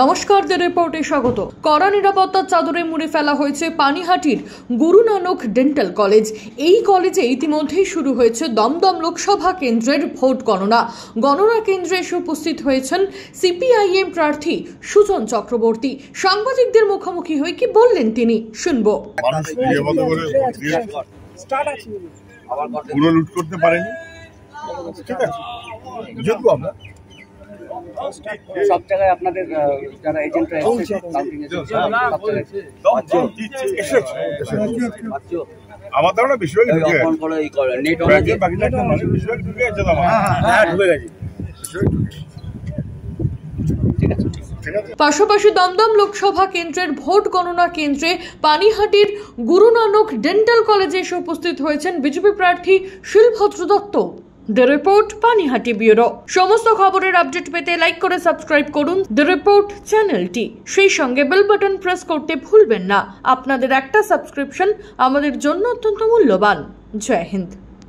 নমস্কার দ্য রিপোর্টে স্বাগত কড়া নিরাপত্তার চাদরে মুড়ে ফেলা হয়েছে পানিহাটির গুরু নানক ডেন্টাল কলেজ এই কলেজে ইতিমধ্যেই শুরু হয়েছে দমদম লোকসভা কেন্দ্রের ভোট গণনা গণনা কেন্দ্রে এসে উপস্থিত হয়েছেন সিপিআইএম প্রার্থী সুজন চক্রবর্তী সাংবাদিকদের মুখোমুখি হয়ে কি বললেন তিনি শুনব পুরো লুট করতে পারেনি ঠিক আছে যেহেতু আমরা সব জায়গায় আপনাদের যারা কাউন্টিং ঢুকে হ্যাঁ, হ্যাঁ, হ্যাঁ ঢুকে গেছে পাশাপাশি দমদম লোকসভা কেন্দ্রের ভোট গণনা কেন্দ্রে পানিহাটির গুরু নানক ডেন্টাল কলেজে এসে উপস্থিত হয়েছেন বিজেপি প্রার্থী Shilbhadra Dutta the report Panihati bureau সমস্ত খবরের আপডেট পেতে লাইক করে সাবস্ক্রাইব করুন দ্য রিপোর্ট চ্যানেলটি সেই সঙ্গে বেল বাটন প্রেস করতে ভুলবেন না আপনাদের একটা সাবস্ক্রিপশন আমাদের জন্য অত্যন্ত মূল্যবান জয় হিন্দ